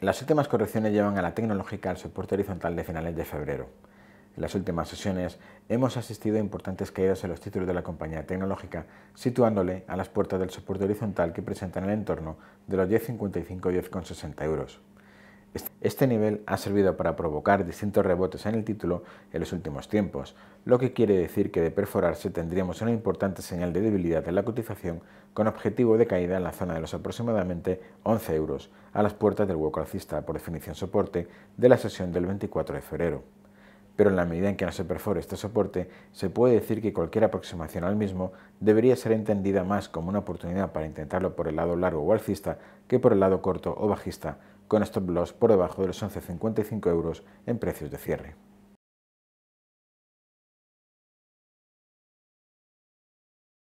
Las últimas correcciones llevan a la tecnológica al soporte horizontal de finales de febrero. En las últimas sesiones hemos asistido a importantes caídas en los títulos de la compañía tecnológica, situándole a las puertas del soporte horizontal que presenta en el entorno de los 10,55 y 10,60 euros. Este, este nivel ha servido para provocar distintos rebotes en el título en los últimos tiempos, lo que quiere decir que de perforarse tendríamos una importante señal de debilidad en la cotización con objetivo de caída en la zona de los aproximadamente 11 euros, a las puertas del hueco alcista, por definición soporte, de la sesión del 24 de febrero. Pero en la medida en que no se perfore este soporte, se puede decir que cualquier aproximación al mismo debería ser entendida más como una oportunidad para intentarlo por el lado largo o alcista que por el lado corto o bajista, con estos blogs por debajo de los 11,55 euros en precios de cierre.